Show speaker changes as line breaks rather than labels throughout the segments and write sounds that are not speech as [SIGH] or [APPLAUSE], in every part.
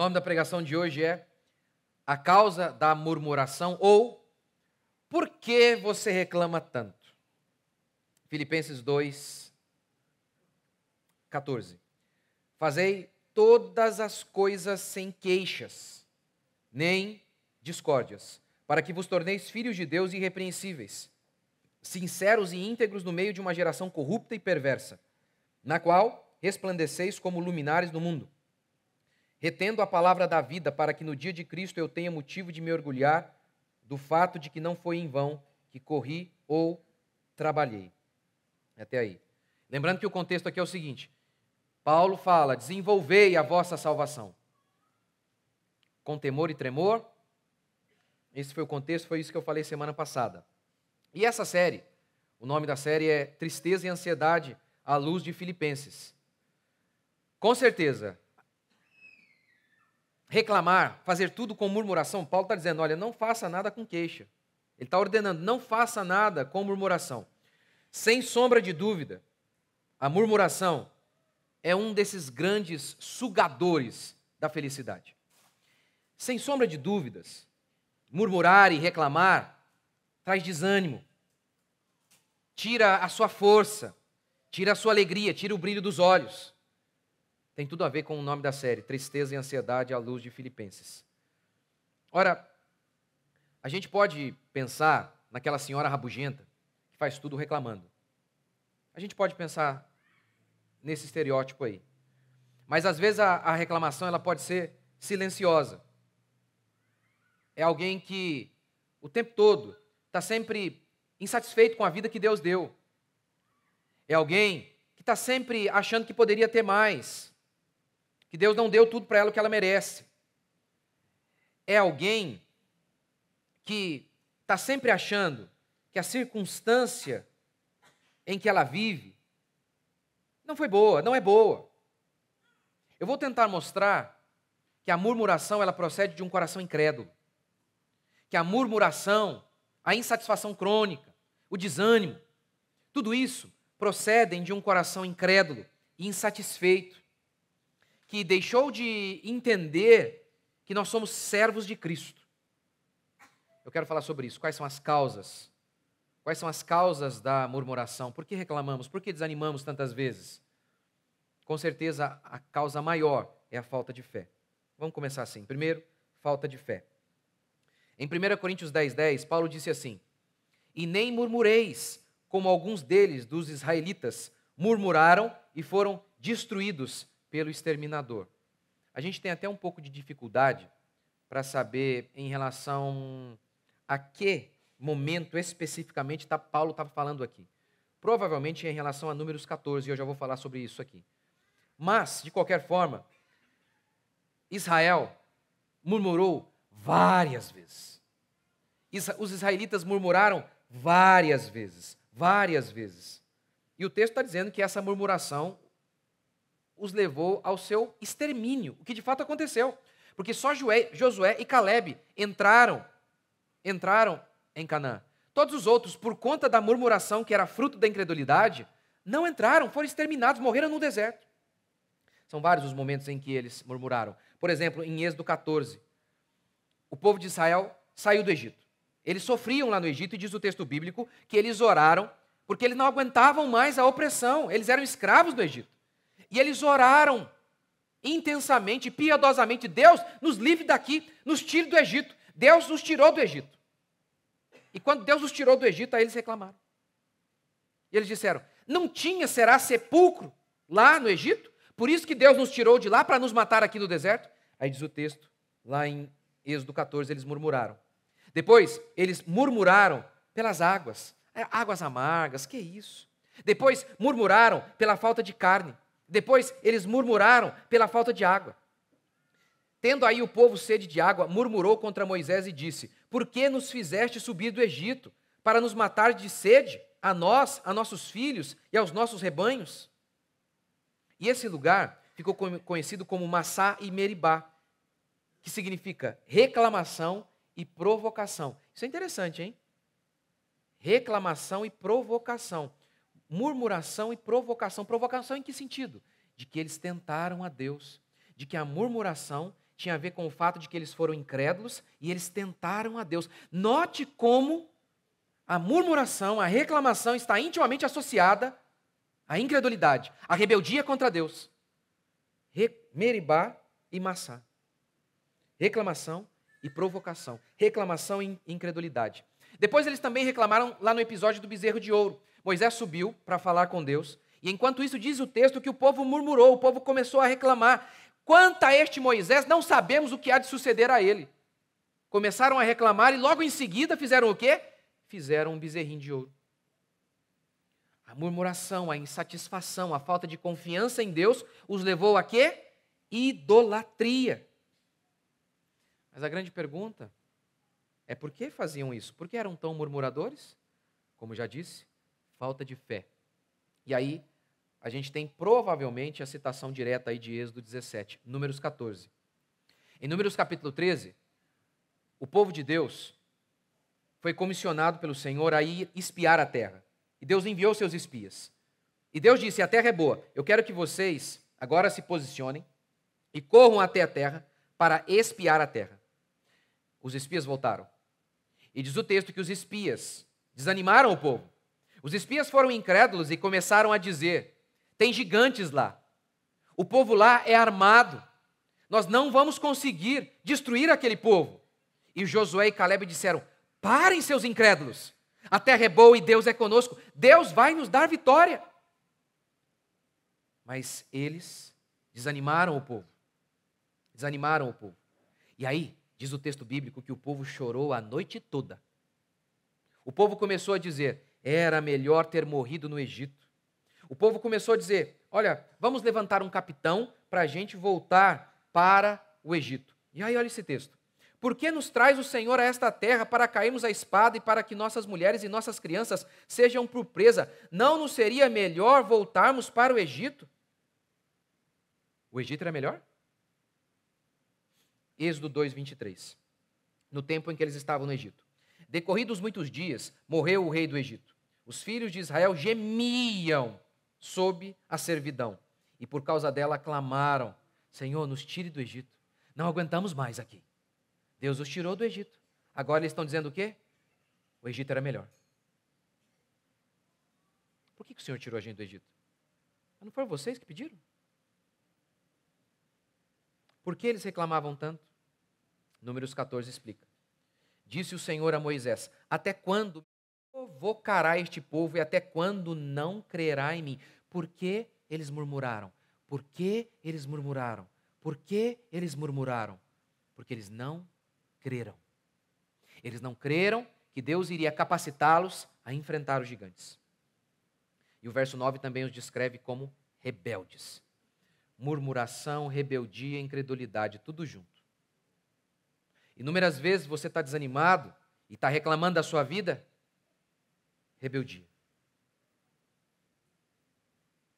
O nome da pregação de hoje é A Causa da Murmuração ou Por que você reclama tanto? Filipenses 2, 14. Fazei todas as coisas sem queixas, nem discórdias, para que vos torneis filhos de Deus irrepreensíveis, sinceros e íntegros no meio de uma geração corrupta e perversa, na qual resplandeceis como luminares do mundo retendo a palavra da vida, para que no dia de Cristo eu tenha motivo de me orgulhar do fato de que não foi em vão que corri ou trabalhei. É até aí. Lembrando que o contexto aqui é o seguinte: Paulo fala: desenvolvei a vossa salvação. Com temor e tremor. Esse foi o contexto, foi isso que eu falei semana passada. E essa série, o nome da série é Tristeza e Ansiedade à Luz de Filipenses. Com certeza, reclamar, fazer tudo com murmuração, Paulo está dizendo: olha, não faça nada com queixa. Ele está ordenando: não faça nada com murmuração. Sem sombra de dúvida, a murmuração é um desses grandes sugadores da felicidade. Sem sombra de dúvidas, murmurar e reclamar traz desânimo, tira a sua força, tira a sua alegria, tira o brilho dos olhos. Tem tudo a ver com o nome da série, Tristeza e Ansiedade à Luz de Filipenses. Ora, a gente pode pensar naquela senhora rabugenta que faz tudo reclamando. A gente pode pensar nesse estereótipo aí. Mas às vezes a, a reclamação ela pode ser silenciosa. É alguém que o tempo todo está sempre insatisfeito com a vida que Deus deu. É alguém que está sempre achando que poderia ter mais que Deus não deu tudo para ela o que ela merece. É alguém que está sempre achando que a circunstância em que ela vive não foi boa, não é boa. Eu vou tentar mostrar que a murmuração ela procede de um coração incrédulo. Que a murmuração, a insatisfação crônica, o desânimo, tudo isso procedem de um coração incrédulo e insatisfeito que deixou de entender que nós somos servos de Cristo. Eu quero falar sobre isso. Quais são as causas? Quais são as causas da murmuração? Por que reclamamos? Por que desanimamos tantas vezes? Com certeza, a causa maior é a falta de fé. Vamos começar assim. Primeiro, falta de fé. Em 1 Coríntios 10, 10, Paulo disse assim: E nem murmureis, como alguns deles, dos israelitas, murmuraram e foram destruídos, pelo exterminador. A gente tem até um pouco de dificuldade para saber em relação a que momento especificamente tá, Paulo estava falando aqui. Provavelmente em relação a Números 14, e eu já vou falar sobre isso aqui. Mas, de qualquer forma, Israel murmurou várias vezes. Os israelitas murmuraram várias vezes, várias vezes. E o texto está dizendo que essa murmuração os levou ao seu extermínio, o que de fato aconteceu. Porque só Josué e Caleb entraram, entraram em Canaã. Todos os outros, por conta da murmuração que era fruto da incredulidade, não entraram, foram exterminados, morreram no deserto. São vários os momentos em que eles murmuraram. Por exemplo, em Êxodo 14, o povo de Israel saiu do Egito. Eles sofriam lá no Egito, e diz o texto bíblico que eles oraram porque eles não aguentavam mais a opressão, eles eram escravos do Egito. E eles oraram intensamente, piedosamente: Deus nos livre daqui, nos tire do Egito. Deus nos tirou do Egito. E quando Deus os tirou do Egito, aí eles reclamaram. E eles disseram: Não tinha, será, sepulcro lá no Egito? Por isso que Deus nos tirou de lá para nos matar aqui no deserto? Aí diz o texto, lá em Êxodo 14, eles murmuraram. Depois, eles murmuraram pelas águas, é, águas amargas, que isso? Depois, murmuraram pela falta de carne. Depois eles murmuraram pela falta de água. Tendo aí o povo sede de água, murmurou contra Moisés e disse: Por que nos fizeste subir do Egito para nos matar de sede, a nós, a nossos filhos e aos nossos rebanhos? E esse lugar ficou conhecido como Massá e Meribá, que significa reclamação e provocação. Isso é interessante, hein? Reclamação e provocação murmuração e provocação. Provocação em que sentido? De que eles tentaram a Deus, de que a murmuração tinha a ver com o fato de que eles foram incrédulos e eles tentaram a Deus. Note como a murmuração, a reclamação está intimamente associada à incredulidade, à rebeldia contra Deus. Re Meribá e Massá. Reclamação e provocação. Reclamação e incredulidade. Depois eles também reclamaram lá no episódio do bezerro de ouro. Moisés subiu para falar com Deus, e enquanto isso diz o texto que o povo murmurou, o povo começou a reclamar. Quanto a este Moisés, não sabemos o que há de suceder a ele. Começaram a reclamar e logo em seguida fizeram o quê? Fizeram um bezerrinho de ouro. A murmuração, a insatisfação, a falta de confiança em Deus os levou a quê? Idolatria. Mas a grande pergunta é por que faziam isso? Porque eram tão murmuradores? Como já disse, falta de fé. E aí, a gente tem provavelmente a citação direta aí de Êxodo 17, Números 14. Em Números capítulo 13, o povo de Deus foi comissionado pelo Senhor a ir espiar a terra. E Deus enviou seus espias. E Deus disse: A terra é boa, eu quero que vocês agora se posicionem e corram até a terra para espiar a terra. Os espias voltaram. E diz o texto que os espias desanimaram o povo. Os espias foram incrédulos e começaram a dizer: tem gigantes lá, o povo lá é armado, nós não vamos conseguir destruir aquele povo. E Josué e Caleb disseram: parem, seus incrédulos, a terra é boa e Deus é conosco, Deus vai nos dar vitória. Mas eles desanimaram o povo, desanimaram o povo. E aí, Diz o texto bíblico que o povo chorou a noite toda. O povo começou a dizer: era melhor ter morrido no Egito. O povo começou a dizer: olha, vamos levantar um capitão para a gente voltar para o Egito. E aí, olha esse texto. Por que nos traz o Senhor a esta terra para cairmos a espada e para que nossas mulheres e nossas crianças sejam por presa? Não nos seria melhor voltarmos para o Egito? O Egito era melhor? Êxodo 2, 23. No tempo em que eles estavam no Egito. Decorridos muitos dias, morreu o rei do Egito. Os filhos de Israel gemiam sob a servidão e por causa dela clamaram: Senhor, nos tire do Egito. Não aguentamos mais aqui. Deus os tirou do Egito. Agora eles estão dizendo o quê? O Egito era melhor. Por que, o Senhor tirou a gente do Egito? Ah, não foram vocês que pediram? Por que eles reclamavam tanto? Números 14 explica. Disse o Senhor a Moisés: Até quando provocará este povo e até quando não crerá em mim? Por que eles murmuraram? Por que eles murmuraram? Por que eles murmuraram? Porque eles não creram. Eles não creram que Deus iria capacitá-los a enfrentar os gigantes. E o verso 9 também os descreve como rebeldes. Murmuração, rebeldia, incredulidade, tudo junto. Inúmeras vezes você está desanimado e está reclamando da sua vida? Rebeldia.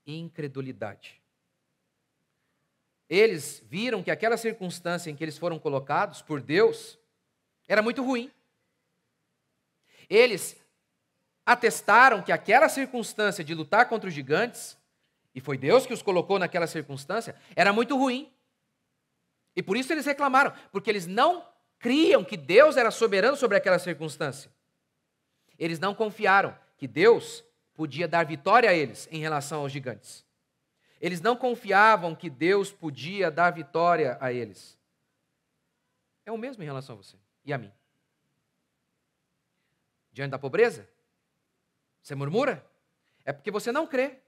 Incredulidade. Eles viram que aquela circunstância em que eles foram colocados por Deus era muito ruim. Eles atestaram que aquela circunstância de lutar contra os gigantes, e foi Deus que os colocou naquela circunstância, era muito ruim. E por isso eles reclamaram, porque eles não criam que Deus era soberano sobre aquela circunstância. Eles não confiaram que Deus podia dar vitória a eles em relação aos gigantes. Eles não confiavam que Deus podia dar vitória a eles. É o mesmo em relação a você e a mim. Diante da pobreza, você murmura? É porque você não crê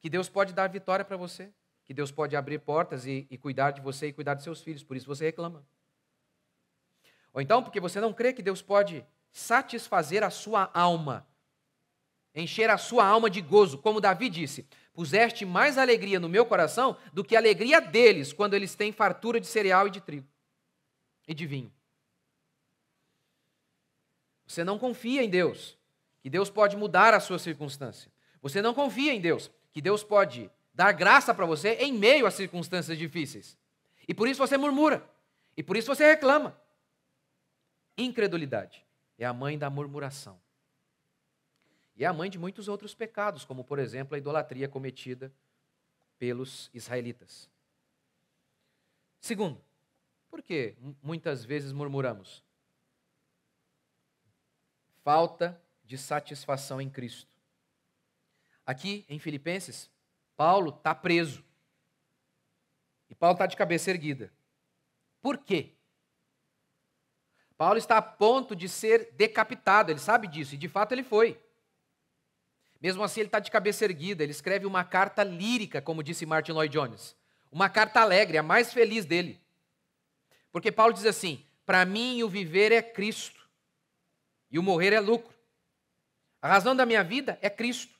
que Deus pode dar vitória para você, que Deus pode abrir portas e, e cuidar de você e cuidar de seus filhos, por isso você reclama. Ou então porque você não crê que Deus pode satisfazer a sua alma, encher a sua alma de gozo, como Davi disse: Puseste mais alegria no meu coração do que a alegria deles quando eles têm fartura de cereal e de trigo e de vinho. Você não confia em Deus, que Deus pode mudar a sua circunstância. Você não confia em Deus, que Deus pode dar graça para você em meio a circunstâncias difíceis. E por isso você murmura, e por isso você reclama, incredulidade, é a mãe da murmuração. E é a mãe de muitos outros pecados, como, por exemplo, a idolatria cometida pelos israelitas. Segundo, por que muitas vezes murmuramos? Falta de satisfação em Cristo. Aqui em Filipenses, Paulo está preso. E Paulo está de cabeça erguida. Por quê? Paulo está a ponto de ser decapitado, ele sabe disso, e de fato ele foi. Mesmo assim, ele está de cabeça erguida, ele escreve uma carta lírica, como disse Martin Lloyd Jones. Uma carta alegre, a mais feliz dele. Porque Paulo diz assim: Para mim, o viver é Cristo, e o morrer é lucro. A razão da minha vida é Cristo.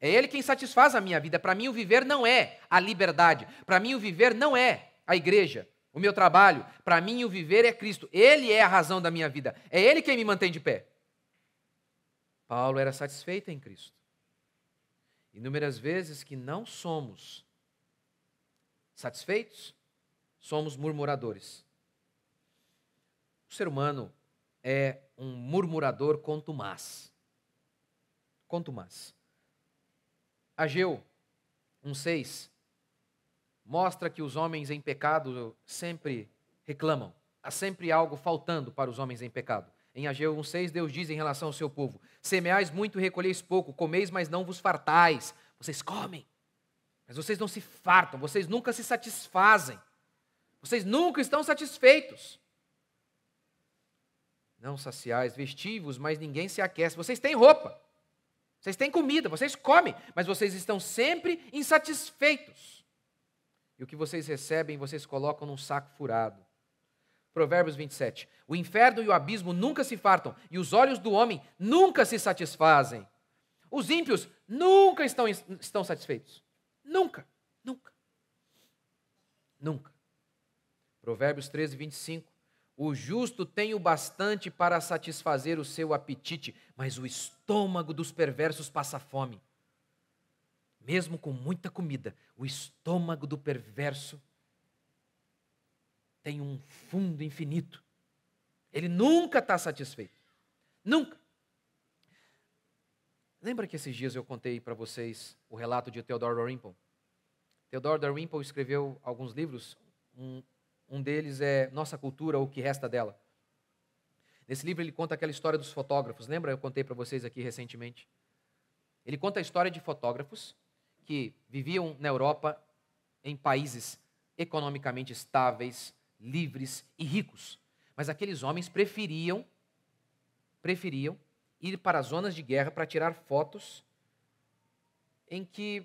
É Ele quem satisfaz a minha vida. Para mim, o viver não é a liberdade. Para mim, o viver não é a igreja o meu trabalho. Para mim, o viver é Cristo. Ele é a razão da minha vida. É Ele quem me mantém de pé. Paulo era satisfeito em Cristo. Inúmeras vezes que não somos satisfeitos, somos murmuradores. O ser humano é um murmurador contumaz. mais. Ageu 1,6 mostra que os homens em pecado sempre reclamam. Há sempre algo faltando para os homens em pecado. Em Ageu 1,6, Deus diz em relação ao seu povo: Semeais muito e recolheis pouco, comeis, mas não vos fartais. Vocês comem, mas vocês não se fartam, vocês nunca se satisfazem. Vocês nunca estão satisfeitos. Não saciais, vestivos, mas ninguém se aquece. Vocês têm roupa, vocês têm comida, vocês comem, mas vocês estão sempre insatisfeitos e o que vocês recebem vocês colocam num saco furado. Provérbios 27. O inferno e o abismo nunca se fartam, e os olhos do homem nunca se satisfazem. Os ímpios nunca estão, estão satisfeitos. Nunca, nunca, nunca. Provérbios 13, 25. O justo tem o bastante para satisfazer o seu apetite, mas o estômago dos perversos passa fome mesmo com muita comida, o estômago do perverso tem um fundo infinito. Ele nunca está satisfeito. Nunca. Lembra que esses dias eu contei para vocês o relato de Theodore Dorimple? Theodore Dorimple escreveu alguns livros. Um, um deles é Nossa Cultura, o que resta dela. Nesse livro ele conta aquela história dos fotógrafos. Lembra? Eu contei para vocês aqui recentemente. Ele conta a história de fotógrafos que viviam na Europa em países economicamente estáveis, livres e ricos. Mas aqueles homens preferiam preferiam ir para zonas de guerra para tirar fotos em que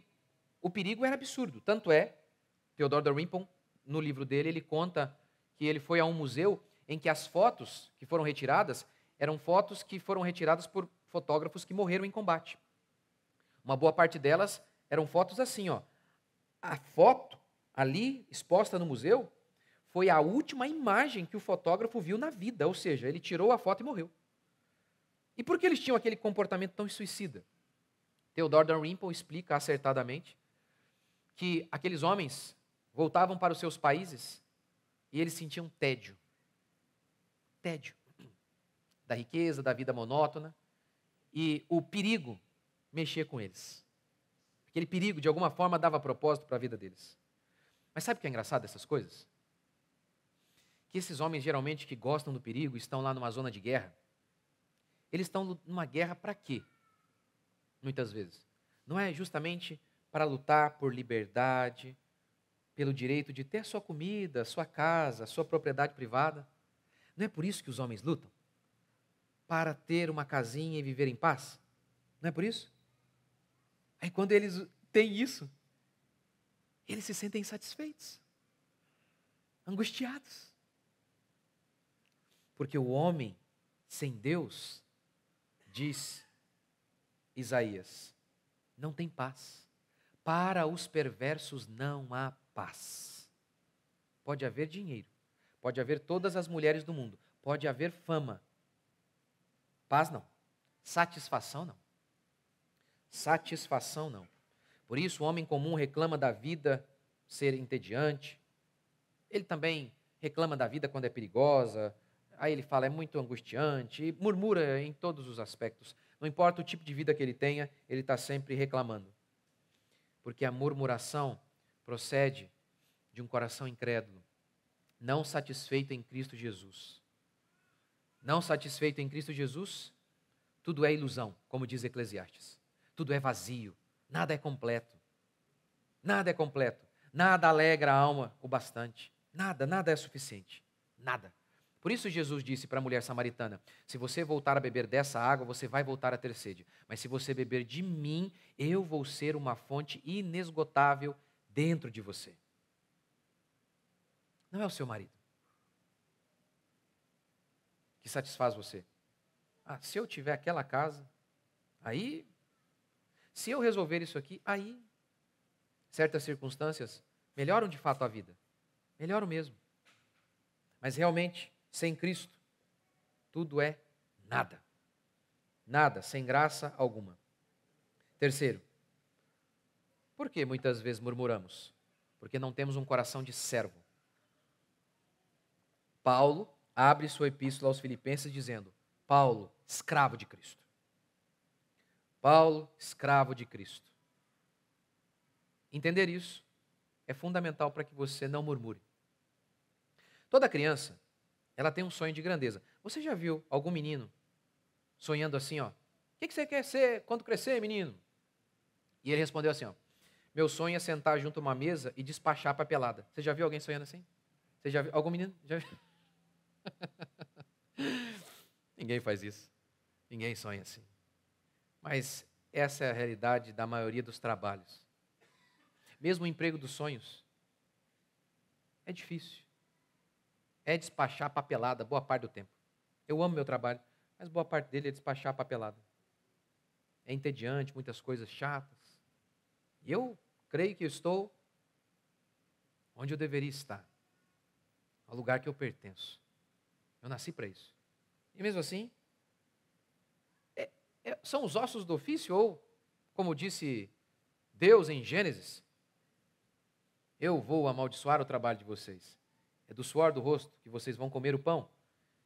o perigo era absurdo. Tanto é, Theodore Dalrymple, no livro dele, ele conta que ele foi a um museu em que as fotos que foram retiradas eram fotos que foram retiradas por fotógrafos que morreram em combate. Uma boa parte delas eram fotos assim, ó. A foto ali exposta no museu foi a última imagem que o fotógrafo viu na vida, ou seja, ele tirou a foto e morreu. E por que eles tinham aquele comportamento tão suicida? Theodore Dalrymple explica acertadamente que aqueles homens voltavam para os seus países e eles sentiam tédio. Tédio da riqueza, da vida monótona e o perigo mexer com eles. Aquele perigo, de alguma forma, dava propósito para a vida deles. Mas sabe o que é engraçado dessas coisas? Que esses homens, geralmente, que gostam do perigo, estão lá numa zona de guerra. Eles estão numa guerra para quê? Muitas vezes. Não é justamente para lutar por liberdade, pelo direito de ter sua comida, sua casa, sua propriedade privada. Não é por isso que os homens lutam? Para ter uma casinha e viver em paz? Não é por isso? E é quando eles têm isso, eles se sentem insatisfeitos, angustiados. Porque o homem sem Deus, diz Isaías, não tem paz. Para os perversos não há paz. Pode haver dinheiro, pode haver todas as mulheres do mundo, pode haver fama. Paz não. Satisfação não. Satisfação não. Por isso, o homem comum reclama da vida ser entediante. Ele também reclama da vida quando é perigosa. Aí ele fala, é muito angustiante, murmura em todos os aspectos. Não importa o tipo de vida que ele tenha, ele está sempre reclamando. Porque a murmuração procede de um coração incrédulo, não satisfeito em Cristo Jesus. Não satisfeito em Cristo Jesus, tudo é ilusão, como diz Eclesiastes tudo é vazio, nada é completo. Nada é completo, nada alegra a alma o bastante. Nada, nada é suficiente. Nada. Por isso Jesus disse para a mulher samaritana: Se você voltar a beber dessa água, você vai voltar a ter sede. Mas se você beber de mim, eu vou ser uma fonte inesgotável dentro de você. Não é o seu marido que satisfaz você. Ah, se eu tiver aquela casa, aí se eu resolver isso aqui, aí certas circunstâncias melhoram de fato a vida. Melhoram mesmo. Mas realmente, sem Cristo, tudo é nada. Nada, sem graça alguma. Terceiro, por que muitas vezes murmuramos? Porque não temos um coração de servo. Paulo abre sua epístola aos Filipenses dizendo: Paulo, escravo de Cristo. Paulo, escravo de Cristo. Entender isso é fundamental para que você não murmure. Toda criança, ela tem um sonho de grandeza. Você já viu algum menino sonhando assim, ó? O que, que você quer ser quando crescer, menino? E ele respondeu assim, ó. Meu sonho é sentar junto a uma mesa e despachar papelada. Você já viu alguém sonhando assim? Você já viu? Algum menino? Já viu? [LAUGHS] Ninguém faz isso. Ninguém sonha assim. Mas essa é a realidade da maioria dos trabalhos. Mesmo o emprego dos sonhos. É difícil. É despachar papelada boa parte do tempo. Eu amo meu trabalho, mas boa parte dele é despachar papelada. É entediante, muitas coisas chatas. E eu creio que eu estou onde eu deveria estar, ao lugar que eu pertenço. Eu nasci para isso. E mesmo assim, é, são os ossos do ofício, ou, como disse Deus em Gênesis, eu vou amaldiçoar o trabalho de vocês. É do suor do rosto que vocês vão comer o pão.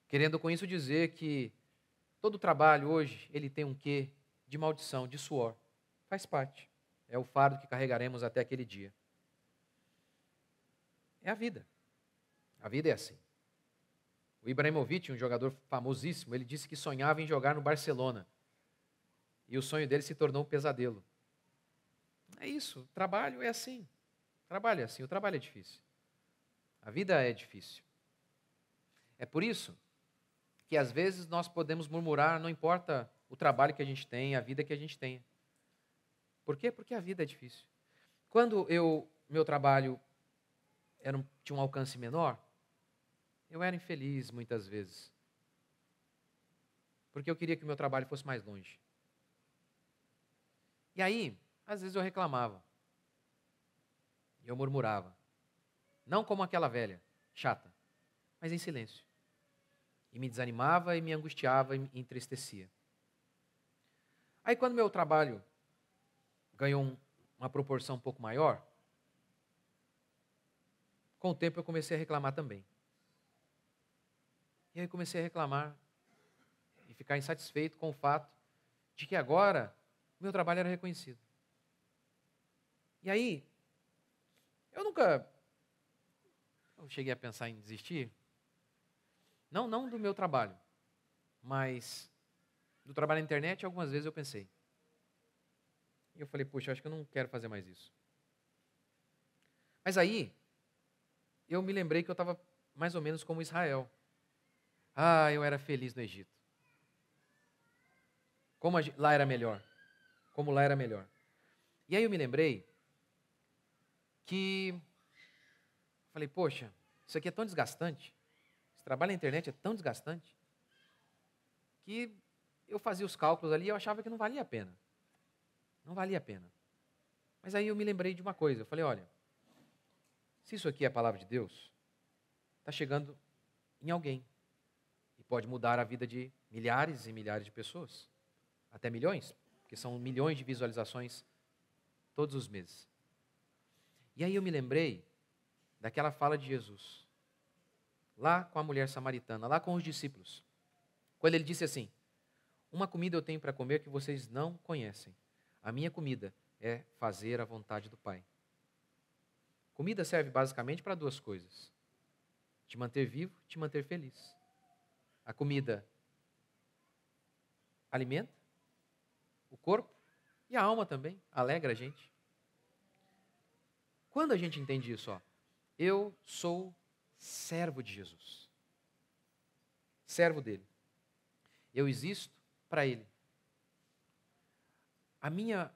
Querendo com isso dizer que todo o trabalho hoje, ele tem um quê de maldição, de suor. Faz parte. É o fardo que carregaremos até aquele dia. É a vida. A vida é assim. O Ibrahimovic, um jogador famosíssimo, ele disse que sonhava em jogar no Barcelona. E o sonho dele se tornou um pesadelo. É isso, trabalho é assim. Trabalho é assim, o trabalho é difícil. A vida é difícil. É por isso que às vezes nós podemos murmurar, não importa o trabalho que a gente tem, a vida que a gente tem. Por quê? Porque a vida é difícil. Quando eu, meu trabalho era um, tinha um alcance menor, eu era infeliz muitas vezes. Porque eu queria que o meu trabalho fosse mais longe. E aí, às vezes eu reclamava. Eu murmurava. Não como aquela velha, chata, mas em silêncio. E me desanimava e me angustiava e me entristecia. Aí, quando meu trabalho ganhou uma proporção um pouco maior, com o tempo eu comecei a reclamar também. E aí comecei a reclamar e ficar insatisfeito com o fato de que agora o meu trabalho era reconhecido. E aí, eu nunca eu cheguei a pensar em desistir. Não, não do meu trabalho, mas do trabalho na internet, algumas vezes eu pensei. E eu falei, puxa, acho que eu não quero fazer mais isso. Mas aí, eu me lembrei que eu estava mais ou menos como Israel. Ah, eu era feliz no Egito. Como gente, lá era melhor como lá era melhor. E aí eu me lembrei que falei, poxa, isso aqui é tão desgastante, esse trabalho na internet é tão desgastante, que eu fazia os cálculos ali e eu achava que não valia a pena. Não valia a pena. Mas aí eu me lembrei de uma coisa, eu falei, olha, se isso aqui é a palavra de Deus, está chegando em alguém e pode mudar a vida de milhares e milhares de pessoas, até milhões, que são milhões de visualizações todos os meses. E aí eu me lembrei daquela fala de Jesus, lá com a mulher samaritana, lá com os discípulos, quando ele disse assim: Uma comida eu tenho para comer que vocês não conhecem. A minha comida é fazer a vontade do Pai. Comida serve basicamente para duas coisas: te manter vivo, te manter feliz. A comida alimenta, o corpo e a alma também, alegra a gente. Quando a gente entende isso, ó, eu sou servo de Jesus. Servo dele. Eu existo para ele. A minha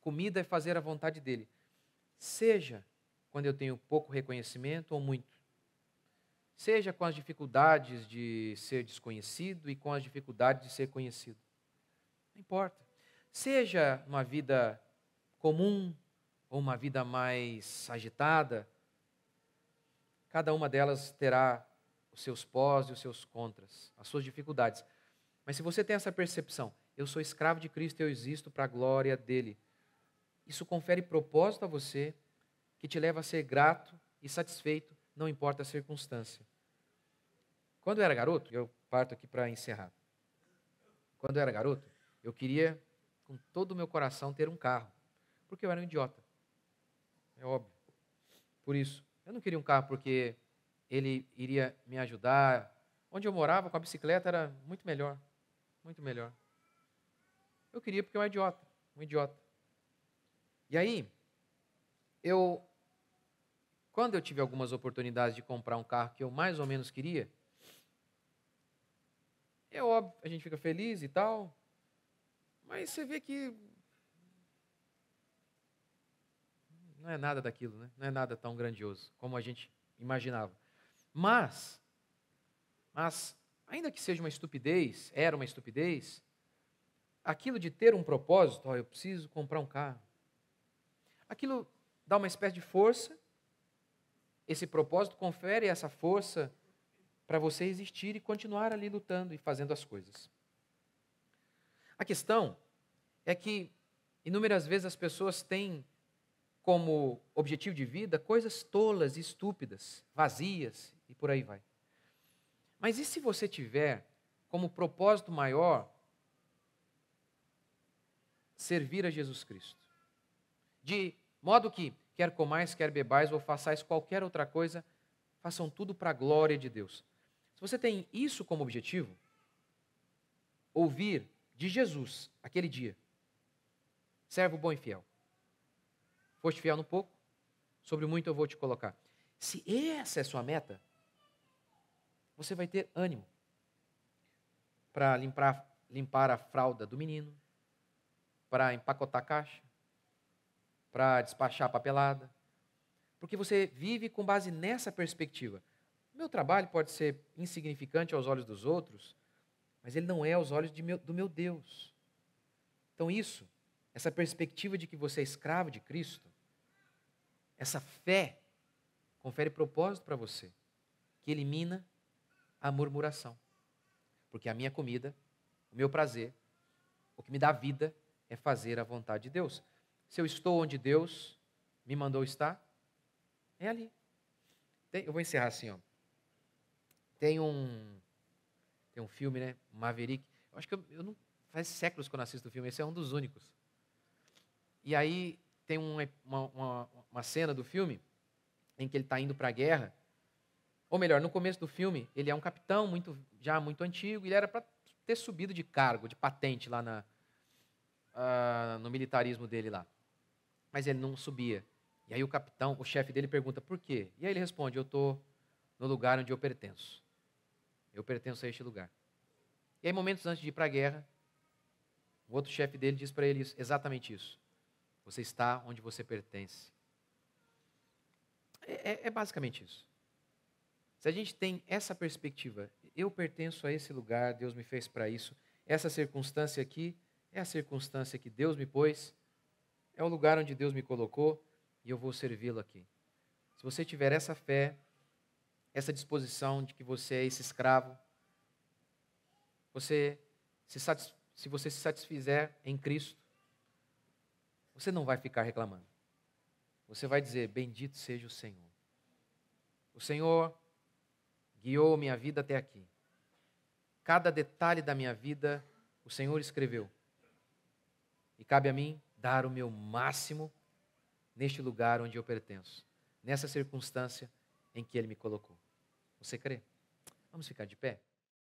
comida é fazer a vontade dele. Seja quando eu tenho pouco reconhecimento ou muito. Seja com as dificuldades de ser desconhecido e com as dificuldades de ser conhecido. Não importa. Seja uma vida comum ou uma vida mais agitada, cada uma delas terá os seus pós e os seus contras, as suas dificuldades. Mas se você tem essa percepção, eu sou escravo de Cristo, eu existo para a glória dele. Isso confere propósito a você, que te leva a ser grato e satisfeito, não importa a circunstância. Quando eu era garoto, eu parto aqui para encerrar. Quando eu era garoto, eu queria com todo o meu coração ter um carro, porque eu era um idiota. É óbvio. Por isso, eu não queria um carro porque ele iria me ajudar. Onde eu morava com a bicicleta era muito melhor, muito melhor. Eu queria porque eu era um idiota, um idiota. E aí, eu quando eu tive algumas oportunidades de comprar um carro que eu mais ou menos queria, é óbvio, a gente fica feliz e tal, mas você vê que não é nada daquilo, né? não é nada tão grandioso como a gente imaginava. Mas, mas, ainda que seja uma estupidez, era uma estupidez, aquilo de ter um propósito, ó, oh, eu preciso comprar um carro, aquilo dá uma espécie de força, esse propósito confere essa força para você existir e continuar ali lutando e fazendo as coisas. A questão é que inúmeras vezes as pessoas têm como objetivo de vida coisas tolas e estúpidas, vazias e por aí vai. Mas e se você tiver como propósito maior servir a Jesus Cristo? De modo que, quer comais, quer bebais ou façais qualquer outra coisa, façam tudo para a glória de Deus. Se você tem isso como objetivo, ouvir de Jesus, aquele dia. Servo bom e fiel. Foste fiel no pouco, sobre muito eu vou te colocar. Se essa é sua meta, você vai ter ânimo para limpar, limpar a fralda do menino, para empacotar a caixa, para despachar a papelada, porque você vive com base nessa perspectiva. Meu trabalho pode ser insignificante aos olhos dos outros, mas ele não é aos olhos meu, do meu Deus. Então, isso, essa perspectiva de que você é escravo de Cristo, essa fé confere propósito para você, que elimina a murmuração. Porque a minha comida, o meu prazer, o que me dá vida é fazer a vontade de Deus. Se eu estou onde Deus me mandou estar, é ali. Tem, eu vou encerrar assim, ó. Tem um tem um filme, né? Maverick. Eu acho que eu, eu não, faz séculos que eu não assisto o filme, esse é um dos únicos. E aí tem uma, uma, uma cena do filme em que ele está indo para a guerra. Ou melhor, no começo do filme, ele é um capitão muito já muito antigo, ele era para ter subido de cargo, de patente lá na, uh, no militarismo dele lá. Mas ele não subia. E aí o capitão, o chefe dele pergunta por quê? E aí ele responde: Eu estou no lugar onde eu pertenço. Eu pertenço a este lugar. E aí, momentos antes de ir para a guerra, o outro chefe dele diz para ele exatamente isso. Você está onde você pertence. É, é, é basicamente isso. Se a gente tem essa perspectiva, eu pertenço a esse lugar, Deus me fez para isso, essa circunstância aqui é a circunstância que Deus me pôs, é o lugar onde Deus me colocou e eu vou servi-lo aqui. Se você tiver essa fé, essa disposição de que você é esse escravo. Você se, se você se satisfizer em Cristo, você não vai ficar reclamando. Você vai dizer: Bendito seja o Senhor. O Senhor guiou minha vida até aqui. Cada detalhe da minha vida, o Senhor escreveu. E cabe a mim dar o meu máximo neste lugar onde eu pertenço, nessa circunstância em que Ele me colocou. Você crê? Vamos ficar de pé?